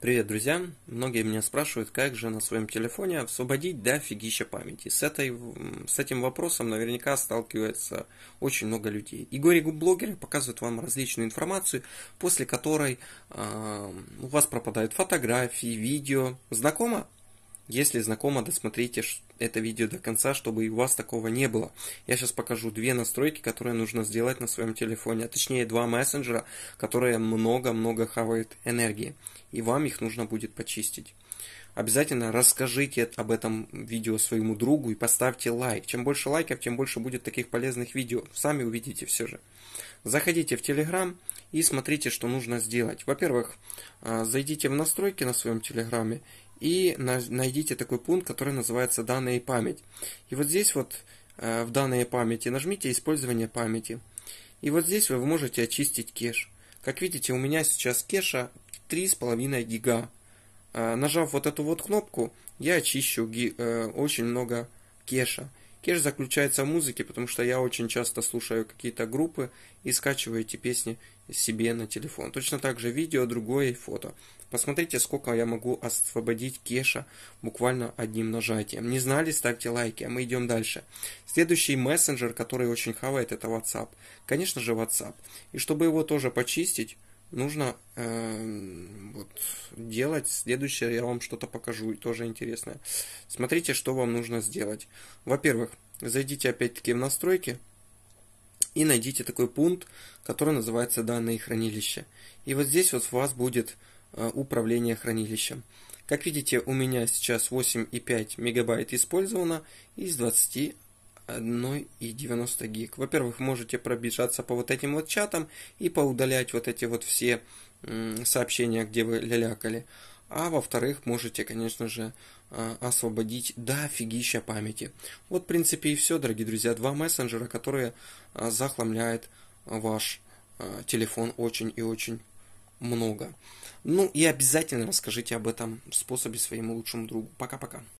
Привет, друзья! Многие меня спрашивают, как же на своем телефоне освободить до памяти. С, этой, с этим вопросом наверняка сталкивается очень много людей. Игорь горе показывает вам различную информацию, после которой э, у вас пропадают фотографии, видео. Знакомо? Если знакомо, досмотрите это видео до конца, чтобы и у вас такого не было. Я сейчас покажу две настройки, которые нужно сделать на своем телефоне, а точнее два мессенджера, которые много-много хавают энергии, и вам их нужно будет почистить. Обязательно расскажите об этом видео своему другу и поставьте лайк. Чем больше лайков, тем больше будет таких полезных видео. Сами увидите все же. Заходите в Telegram и смотрите, что нужно сделать. Во-первых, а, зайдите в настройки на своем Телеграме и найдите такой пункт, который называется «Данные и память». И вот здесь вот э, в «Данные памяти» нажмите «Использование памяти». И вот здесь вы можете очистить кеш. Как видите, у меня сейчас кеша 3,5 гига. Э, нажав вот эту вот кнопку, я очищу э, очень много кеша. Кеш заключается в музыке, потому что я очень часто слушаю какие-то группы и скачиваю эти песни себе на телефон. Точно так же видео, другое и фото. Посмотрите, сколько я могу освободить кеша буквально одним нажатием. Не знали, ставьте лайки, а мы идем дальше. Следующий мессенджер, который очень хавает, это WhatsApp. Конечно же WhatsApp. И чтобы его тоже почистить, нужно э, вот, делать. Следующее я вам что-то покажу, тоже интересное. Смотрите, что вам нужно сделать. Во-первых, зайдите опять-таки в настройки и найдите такой пункт, который называется «Данные хранилища». И вот здесь вот у вас будет э, управление хранилищем. Как видите, у меня сейчас 8,5 мегабайт использовано из 20 1,90 гиг. Во-первых, можете пробежаться по вот этим вот чатам и поудалять вот эти вот все сообщения, где вы лялякали. А во-вторых, можете, конечно же, а, освободить да фигища памяти. Вот, в принципе, и все, дорогие друзья. Два мессенджера, которые а, захламляют ваш а, телефон очень и очень много. Ну и обязательно расскажите об этом способе своему лучшему другу. Пока-пока.